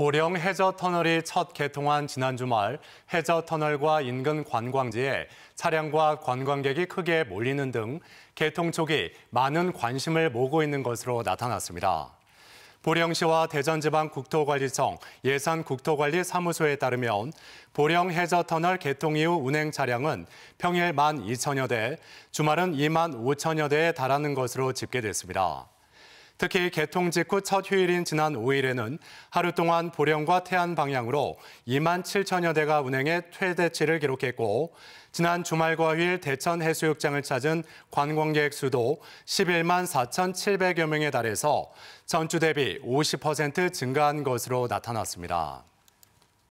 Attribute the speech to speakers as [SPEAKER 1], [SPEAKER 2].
[SPEAKER 1] 보령 해저 터널이 첫 개통한 지난 주말 해저 터널과 인근 관광지에 차량과 관광객이 크게 몰리는 등 개통 초기 많은 관심을 모으고 있는 것으로 나타났습니다. 보령시와 대전지방국토관리청 예산국토관리사무소에 따르면 보령 해저터널 개통 이후 운행 차량은 평일 1만 2천여 대, 주말은 2만 5천여 대에 달하는 것으로 집계됐습니다. 특히 개통 직후 첫 휴일인 지난 5일에는 하루 동안 보령과 태안 방향으로 2만 7천여 대가 운행해 최대치를 기록했고 지난 주말과 휴일 대천 해수욕장을 찾은 관광객 수도 11만 4,700여 명에 달해서 전주 대비 50% 증가한 것으로 나타났습니다.